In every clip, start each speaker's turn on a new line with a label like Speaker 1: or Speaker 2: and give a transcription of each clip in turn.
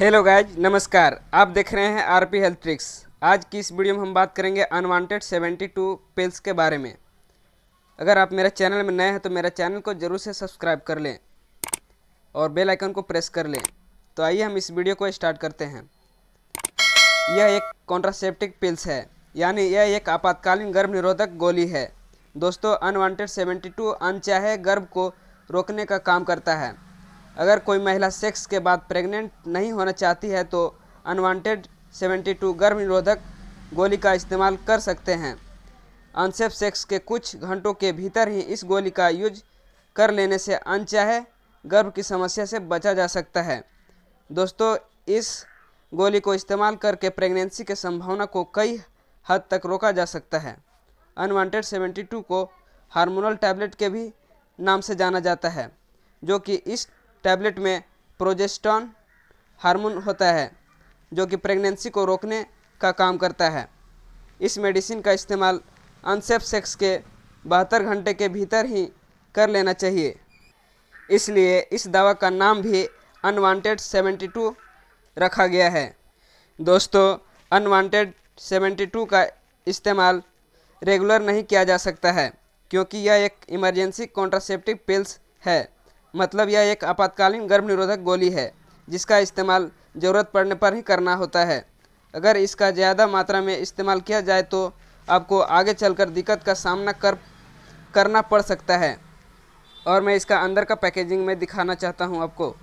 Speaker 1: hello guys नमस्कार आप देख रहे हैं आरपी हेल्थ ट्रिक्स आज की इस वीडियो में हम बात करेंगे अनवांटेड 72 पिल्स के बारे में अगर आप मेरे चैनल में नए हैं तो मेरे चैनल को ज़रूर से सब्सक्राइब कर लें और बेल आइकन को प्रेस कर लें तो आइए हम इस वीडियो को स्टार्ट करते हैं यह एक कॉन्ट्रासेप्टिक पिल्स है यानी यह एक आपातकालीन गर्भ निरोधक गोली है दोस्तों अनवांटेड टू अनचाहे गर्भ को रोकने का काम करता है अगर कोई महिला सेक्स के बाद प्रेग्नेंट नहीं होना चाहती है तो अनवांटेड 72 गर्भ निरोधक गोली का इस्तेमाल कर सकते हैं अनसेफ सेक्स के कुछ घंटों के भीतर ही इस गोली का यूज कर लेने से अनचाहे गर्भ की समस्या से बचा जा सकता है दोस्तों इस गोली को इस्तेमाल करके प्रेगनेंसी के संभावना को कई हद तक रोका जा सकता है अनवांटेड 72 को हार्मोनल टैबलेट के भी नाम से जाना जाता है जो कि इस टैबलेट में प्रोजेस्टॉन हार्मोन होता है जो कि प्रेगनेंसी को रोकने का काम करता है इस मेडिसिन का इस्तेमाल अनसेफ सेक्स के बहत्तर घंटे के भीतर ही कर लेना चाहिए इसलिए इस दवा का नाम भी अनवांटेड 72 रखा गया है दोस्तों अनवांटेड 72 का इस्तेमाल रेगुलर नहीं किया जा सकता है क्योंकि यह एक इमरजेंसी कॉन्ट्रासेप्टिव पिल्स है मतलब यह एक आपातकालीन गर्भ निरोधक गोली है जिसका इस्तेमाल ज़रूरत पड़ने पर ही करना होता है अगर इसका ज़्यादा मात्रा में इस्तेमाल किया जाए तो आपको आगे चलकर दिक्कत का सामना कर करना पड़ सकता है और मैं इसका अंदर का पैकेजिंग में दिखाना चाहता हूँ आपको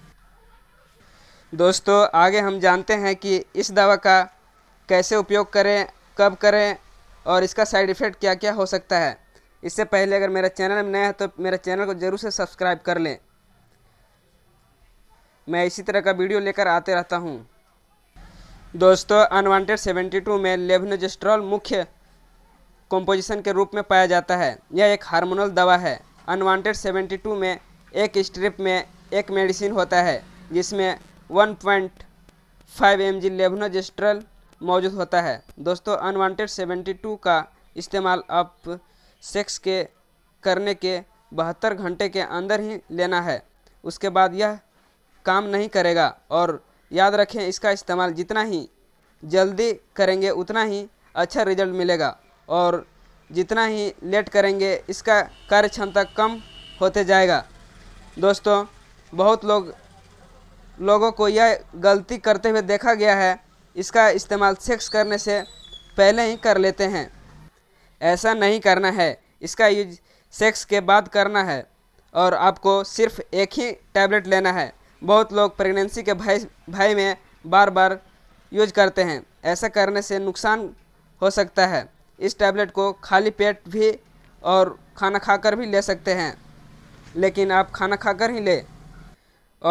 Speaker 1: दोस्तों आगे हम जानते हैं कि इस दवा का कैसे उपयोग करें कब करें और इसका साइड इफ़ेक्ट क्या क्या हो सकता है इससे पहले अगर मेरा चैनल में नया है तो मेरे चैनल को ज़रूर से सब्सक्राइब कर लें मैं इसी तरह का वीडियो लेकर आते रहता हूँ दोस्तों अनवांटेड 72 में लेभनजेस्ट्रॉल मुख्य कंपोजिशन के रूप में पाया जाता है यह एक हार्मोनल दवा है अनवांटेड 72 में एक स्ट्रिप में एक मेडिसिन होता है जिसमें 1.5 point five M G levonorgestrel मौजूद होता है दोस्तों अनवांटेड 72 का इस्तेमाल आप सेक्स के करने के बहत्तर घंटे के अंदर ही लेना है उसके बाद यह काम नहीं करेगा और याद रखें इसका इस्तेमाल जितना ही जल्दी करेंगे उतना ही अच्छा रिजल्ट मिलेगा और जितना ही लेट करेंगे इसका कार्य क्षमता कम होते जाएगा दोस्तों बहुत लोग लोगों को यह गलती करते हुए देखा गया है इसका इस्तेमाल सेक्स करने से पहले ही कर लेते हैं ऐसा नहीं करना है इसका यूज सेक्स के बाद करना है और आपको सिर्फ एक ही टैबलेट लेना है बहुत लोग प्रेगनेंसी के भय भय में बार बार यूज करते हैं ऐसा करने से नुकसान हो सकता है इस टैबलेट को खाली पेट भी और खाना खाकर भी ले सकते हैं लेकिन आप खाना खाकर ही लें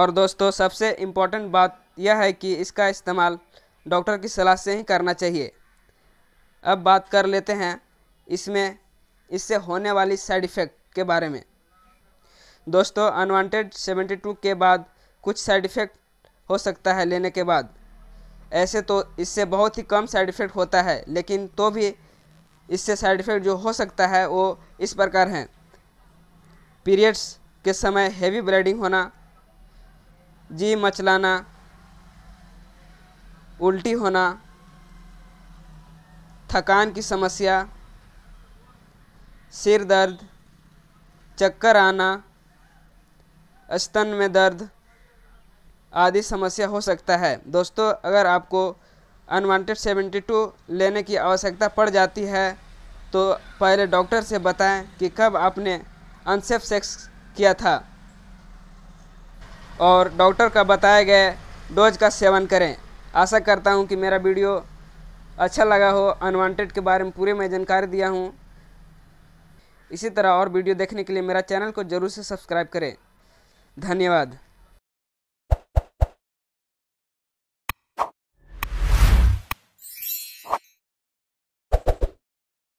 Speaker 1: और दोस्तों सबसे इम्पोर्टेंट बात यह है कि इसका इस्तेमाल डॉक्टर की सलाह से ही करना चाहिए अब बात कर लेते हैं इसमें इससे होने वाली साइड इफ़ेक्ट के बारे में दोस्तों अनवांटेड 72 के बाद कुछ साइड इफ़ेक्ट हो सकता है लेने के बाद ऐसे तो इससे बहुत ही कम साइड इफ़ेक्ट होता है लेकिन तो भी इससे साइड इफ़ेक्ट जो हो सकता है वो इस प्रकार हैं पीरियड्स के समय हेवी ब्लीडिंग होना जी मचलाना उल्टी होना थकान की समस्या सिर दर्द चक्कर आना स्तन में दर्द आदि समस्या हो सकता है दोस्तों अगर आपको अनवांटेड 72 लेने की आवश्यकता पड़ जाती है तो पहले डॉक्टर से बताएं कि कब आपने अनसेफ सेक्स किया था और डॉक्टर का बताए गए डोज का सेवन करें आशा करता हूं कि मेरा वीडियो अच्छा लगा हो अनवांटेड के बारे में पूरे मैं जानकारी दिया हूं इसी तरह और वीडियो देखने के लिए मेरा चैनल को ज़रूर से सब्सक्राइब करें धन्यवाद